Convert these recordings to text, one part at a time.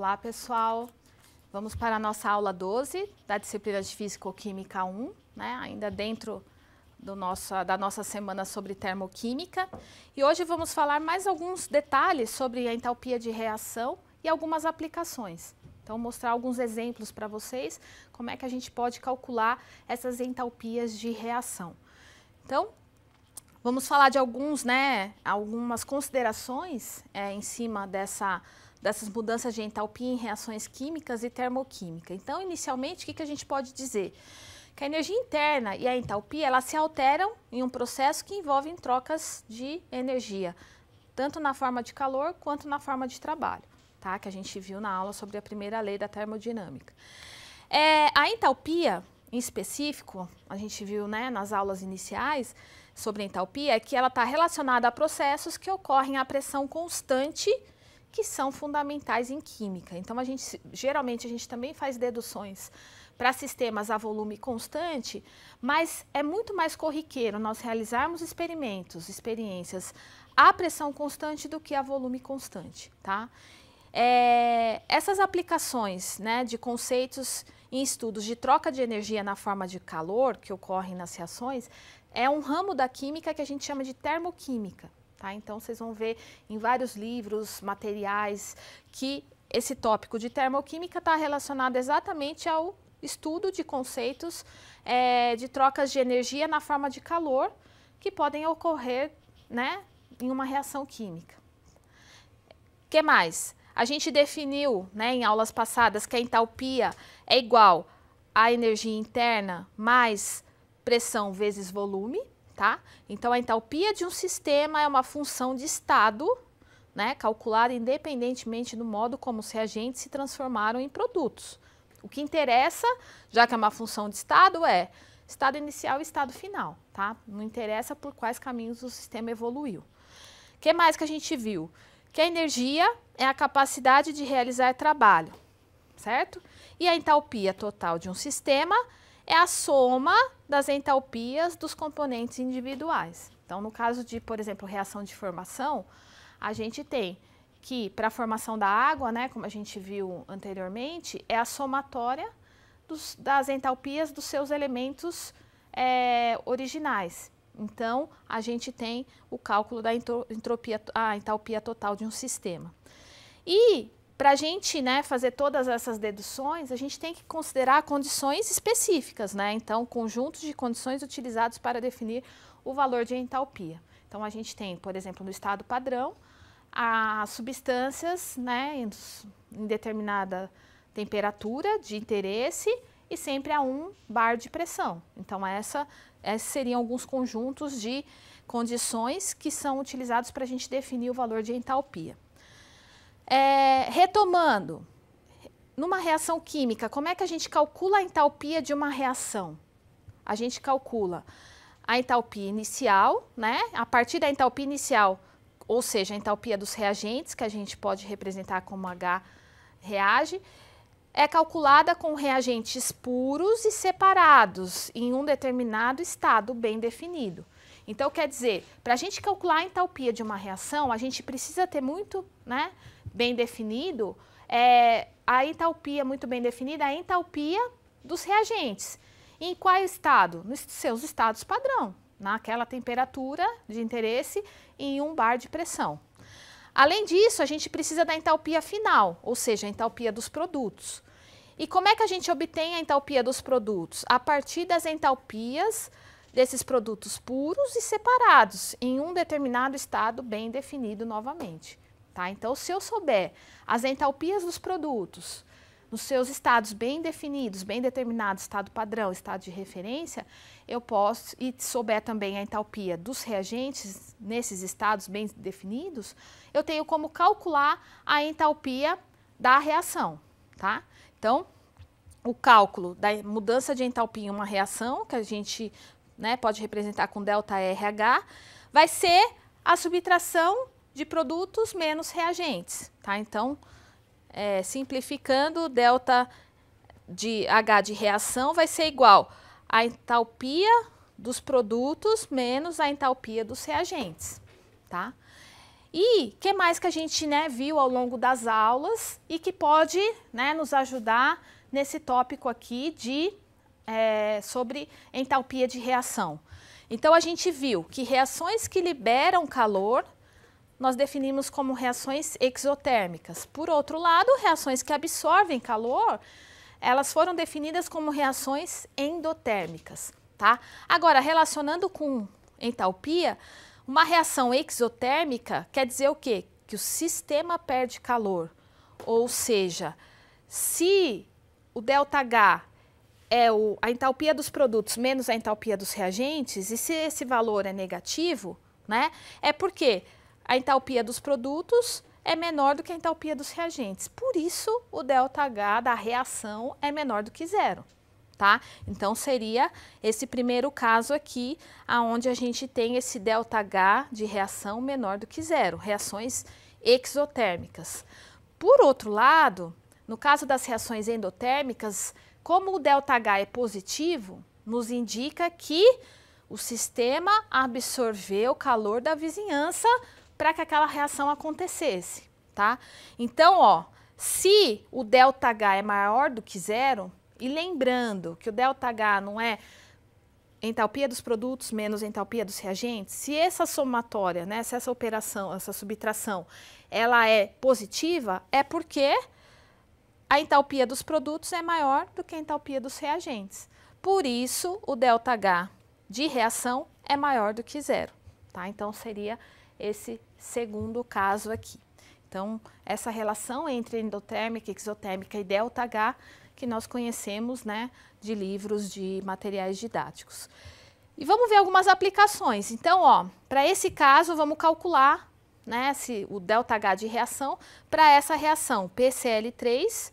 Olá, pessoal. Vamos para a nossa aula 12 da disciplina de Físico-Química 1, né? ainda dentro do nossa, da nossa semana sobre termoquímica. E hoje vamos falar mais alguns detalhes sobre a entalpia de reação e algumas aplicações. Então, mostrar alguns exemplos para vocês, como é que a gente pode calcular essas entalpias de reação. Então, vamos falar de alguns, né, algumas considerações é, em cima dessa dessas mudanças de entalpia em reações químicas e termoquímica. Então, inicialmente, o que, que a gente pode dizer? Que a energia interna e a entalpia elas se alteram em um processo que envolve trocas de energia, tanto na forma de calor quanto na forma de trabalho, tá? que a gente viu na aula sobre a primeira lei da termodinâmica. É, a entalpia, em específico, a gente viu né, nas aulas iniciais sobre entalpia, é que ela está relacionada a processos que ocorrem a pressão constante que são fundamentais em química. Então a gente geralmente a gente também faz deduções para sistemas a volume constante, mas é muito mais corriqueiro nós realizarmos experimentos, experiências a pressão constante do que a volume constante, tá? É, essas aplicações né, de conceitos em estudos de troca de energia na forma de calor que ocorrem nas reações é um ramo da química que a gente chama de termoquímica. Tá? Então, vocês vão ver em vários livros, materiais, que esse tópico de termoquímica está relacionado exatamente ao estudo de conceitos é, de trocas de energia na forma de calor que podem ocorrer né, em uma reação química. O que mais? A gente definiu né, em aulas passadas que a entalpia é igual à energia interna mais pressão vezes volume tá? Então, a entalpia de um sistema é uma função de estado, né, calculada independentemente do modo como os reagentes se transformaram em produtos. O que interessa, já que é uma função de estado, é estado inicial e estado final, tá? Não interessa por quais caminhos o sistema evoluiu. O que mais que a gente viu? Que a energia é a capacidade de realizar trabalho, certo? E a entalpia total de um sistema é a soma das entalpias dos componentes individuais. Então, no caso de, por exemplo, reação de formação, a gente tem que para a formação da água, né, como a gente viu anteriormente, é a somatória dos, das entalpias dos seus elementos é, originais. Então, a gente tem o cálculo da entropia, a entalpia total de um sistema. E para a gente né, fazer todas essas deduções, a gente tem que considerar condições específicas, né? Então, conjuntos de condições utilizados para definir o valor de entalpia. Então, a gente tem, por exemplo, no estado padrão, as substâncias né, em, determinada temperatura de interesse e sempre a 1 um bar de pressão. Então, essa, esses seriam alguns conjuntos de condições que são utilizados para a gente definir o valor de entalpia. É, retomando, numa reação química, como é que a gente calcula a entalpia de uma reação? A gente calcula a entalpia inicial, né? A partir da entalpia inicial, ou seja, a entalpia dos reagentes, que a gente pode representar como H reage, é calculada com reagentes puros e separados em um determinado estado bem definido. Então, quer dizer, para a gente calcular a entalpia de uma reação, a gente precisa ter muito, né? bem definido, é, a entalpia muito bem definida é a entalpia dos reagentes. Em qual estado? Nos seus estados padrão, naquela temperatura de interesse em um bar de pressão. Além disso, a gente precisa da entalpia final, ou seja, a entalpia dos produtos. E como é que a gente obtém a entalpia dos produtos? A partir das entalpias desses produtos puros e separados em um determinado estado bem definido novamente. Tá? Então, se eu souber as entalpias dos produtos, nos seus estados bem definidos, bem determinados, estado padrão, estado de referência, eu posso, e souber também a entalpia dos reagentes nesses estados bem definidos, eu tenho como calcular a entalpia da reação, tá? Então, o cálculo da mudança de entalpia em uma reação, que a gente né, pode representar com ΔRH, vai ser a subtração de produtos menos reagentes, tá? Então, é, simplificando, delta de H de reação vai ser igual à entalpia dos produtos menos a entalpia dos reagentes, tá? E que mais que a gente né, viu ao longo das aulas e que pode né, nos ajudar nesse tópico aqui de é, sobre entalpia de reação. Então a gente viu que reações que liberam calor nós definimos como reações exotérmicas. Por outro lado, reações que absorvem calor, elas foram definidas como reações endotérmicas, tá? Agora, relacionando com entalpia, uma reação exotérmica quer dizer o quê? Que o sistema perde calor. Ou seja, se o ΔH é o, a entalpia dos produtos menos a entalpia dos reagentes, e se esse valor é negativo, né? É porque a entalpia dos produtos é menor do que a entalpia dos reagentes. Por isso, o ΔH da reação é menor do que zero. Tá? Então, seria esse primeiro caso aqui, aonde a gente tem esse ΔH de reação menor do que zero, reações exotérmicas. Por outro lado, no caso das reações endotérmicas, como o ΔH é positivo, nos indica que o sistema absorveu calor da vizinhança para que aquela reação acontecesse, tá? Então, ó, se o delta H é maior do que zero, e lembrando que o delta H não é entalpia dos produtos menos entalpia dos reagentes, se essa somatória, né, se essa operação, essa subtração, ela é positiva, é porque a entalpia dos produtos é maior do que a entalpia dos reagentes. Por isso, o delta H de reação é maior do que zero, tá? Então, seria esse segundo caso aqui. Então, essa relação entre endotérmica, exotérmica e delta H que nós conhecemos né, de livros de materiais didáticos. E vamos ver algumas aplicações. Então, ó, para esse caso, vamos calcular né, se o delta H de reação para essa reação PCl3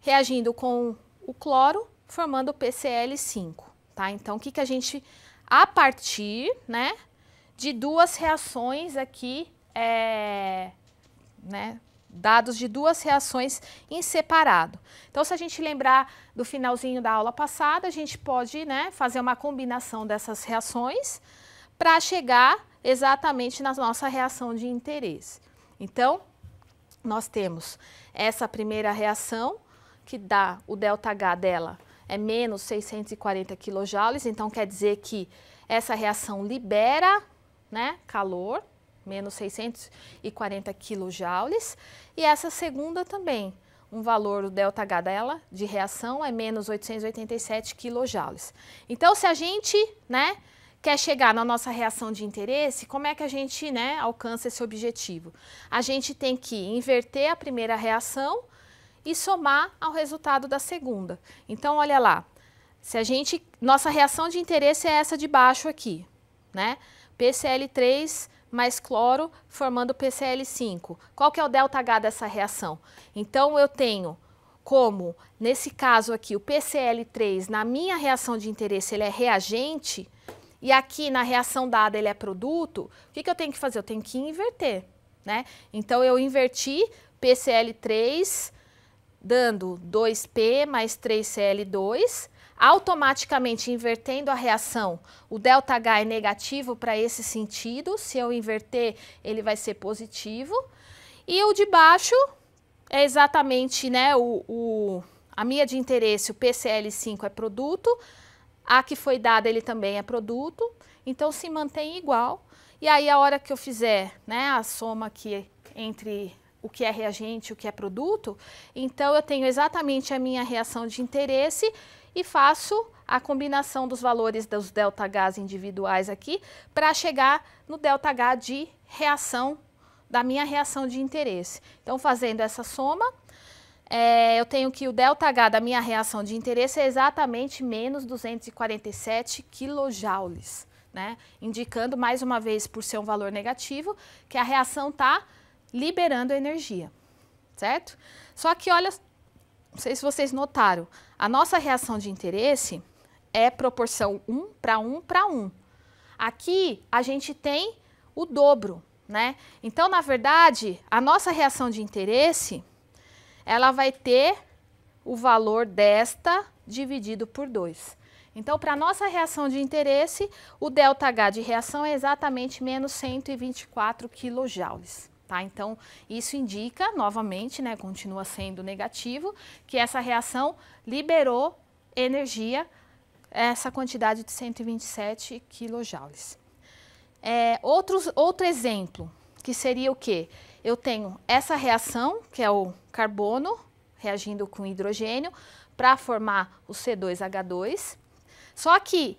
reagindo com o cloro, formando PCl5, tá? Então, o que, que a gente, a partir, né, de duas reações aqui, é, né, dados de duas reações em separado. Então, se a gente lembrar do finalzinho da aula passada, a gente pode né, fazer uma combinação dessas reações para chegar exatamente na nossa reação de interesse. Então, nós temos essa primeira reação, que dá o ΔH dela é menos 640 kJ, então quer dizer que essa reação libera né? Calor, menos 640 quilojoules. E essa segunda também, um valor, delta ΔH dela, de reação, é menos 887 quilojoules. Então, se a gente, né? Quer chegar na nossa reação de interesse, como é que a gente né, alcança esse objetivo? A gente tem que inverter a primeira reação e somar ao resultado da segunda. Então, olha lá, se a gente, nossa reação de interesse é essa de baixo aqui, né? PCl3 mais cloro formando PCl5. Qual que é o ΔH dessa reação? Então eu tenho como, nesse caso aqui, o PCl3 na minha reação de interesse ele é reagente e aqui na reação dada ele é produto, o que, que eu tenho que fazer? Eu tenho que inverter, né? Então eu inverti PCl3 dando 2P mais 3Cl2 automaticamente invertendo a reação, o ΔH é negativo para esse sentido, se eu inverter ele vai ser positivo, e o de baixo é exatamente né, o, o a minha de interesse, o PCL5 é produto, a que foi dada ele também é produto, então se mantém igual, e aí a hora que eu fizer né, a soma aqui entre o que é reagente e o que é produto, então eu tenho exatamente a minha reação de interesse e faço a combinação dos valores dos ΔH individuais aqui para chegar no ΔH de reação, da minha reação de interesse. Então, fazendo essa soma, é, eu tenho que o ΔH da minha reação de interesse é exatamente menos 247 quilojoules, né? Indicando, mais uma vez, por ser um valor negativo, que a reação está liberando energia, certo? Só que, olha, não sei se vocês notaram, a nossa reação de interesse é proporção 1 para 1 para 1. Aqui a gente tem o dobro, né? Então, na verdade, a nossa reação de interesse, ela vai ter o valor desta dividido por 2. Então, para a nossa reação de interesse, o ΔH de reação é exatamente menos 124 kJ. Tá? Então, isso indica, novamente, né, continua sendo negativo, que essa reação liberou energia, essa quantidade de 127 quilojoules. É, outros, outro exemplo, que seria o quê? Eu tenho essa reação, que é o carbono reagindo com hidrogênio, para formar o C2H2. Só que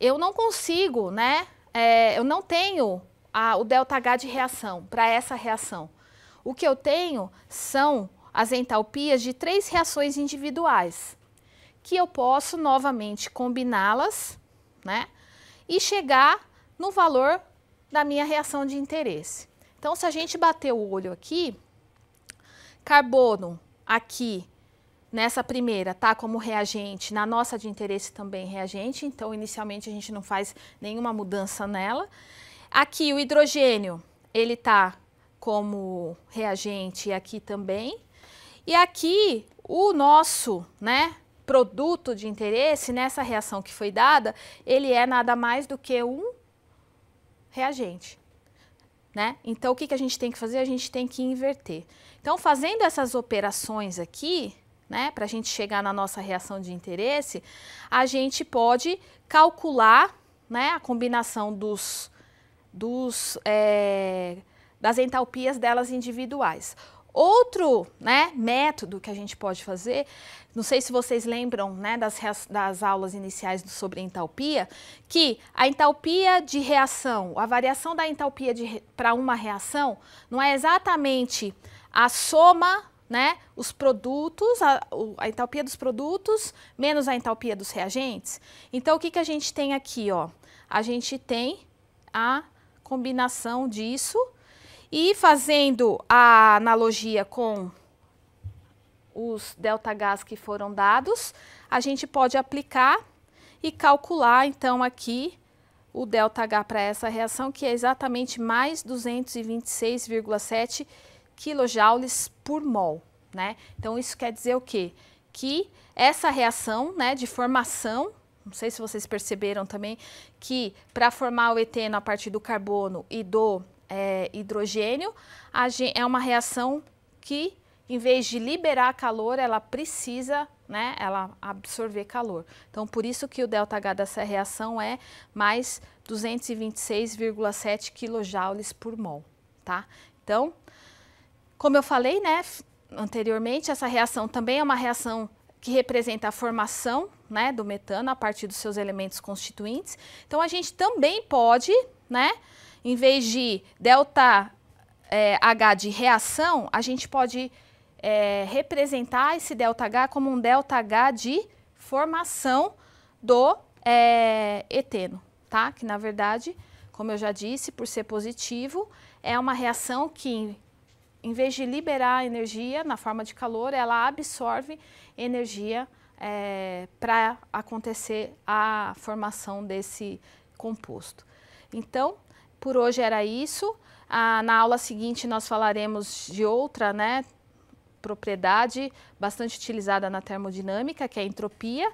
eu não consigo, né? É, eu não tenho a, o ΔH de reação, para essa reação. O que eu tenho são as entalpias de três reações individuais, que eu posso novamente combiná-las né, e chegar no valor da minha reação de interesse. Então, se a gente bater o olho aqui, carbono aqui nessa primeira tá como reagente, na nossa de interesse também reagente, então inicialmente a gente não faz nenhuma mudança nela. Aqui o hidrogênio, ele está como reagente aqui também. E aqui o nosso, né, produto de interesse nessa reação que foi dada, ele é nada mais do que um reagente. Né? Então, o que, que a gente tem que fazer? A gente tem que inverter. Então, fazendo essas operações aqui, né, para a gente chegar na nossa reação de interesse, a gente pode calcular né, a combinação dos dos, é, das entalpias delas individuais. Outro né, método que a gente pode fazer, não sei se vocês lembram né, das, das aulas iniciais sobre entalpia, que a entalpia de reação, a variação da entalpia para uma reação não é exatamente a soma, né, os produtos, a, a, entalpia dos produtos menos a entalpia dos reagentes. Então, o que, que a gente tem aqui? Ó? A gente tem a combinação disso. E fazendo a analogia com os ΔH que foram dados, a gente pode aplicar e calcular, então, aqui o ΔH para essa reação, que é exatamente mais 226,7 kJ por mol. Né? Então, isso quer dizer o quê? Que essa reação né, de formação não sei se vocês perceberam também, que para formar o eteno a partir do carbono e do é, hidrogênio, é uma reação que, em vez de liberar calor, ela precisa né, ela absorver calor. Então, por isso que o ΔH dessa reação é mais 226,7 kJ por mol. Tá? Então, como eu falei né, anteriormente, essa reação também é uma reação que representa a formação né, do metano a partir dos seus elementos constituintes. Então, a gente também pode, né, em vez de delta é, H de reação, a gente pode é, representar esse delta H como um delta H de formação do é, eteno, tá? Que na verdade, como eu já disse, por ser positivo, é uma reação que em vez de liberar energia na forma de calor, ela absorve energia é, eh, para acontecer a formação desse composto. Então, por hoje era isso. Ah, na aula seguinte nós falaremos de outra né, propriedade bastante utilizada na termodinâmica, que é a entropia,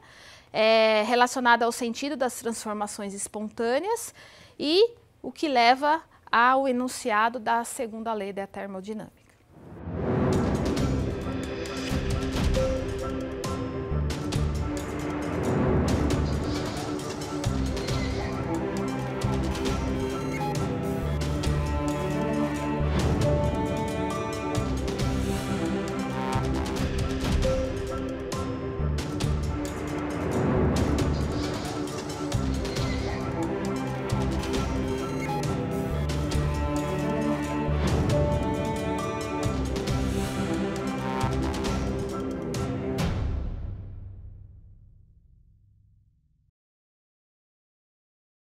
é, relacionada ao sentido das transformações espontâneas e o que leva ao enunciado da segunda lei da termodinâmica.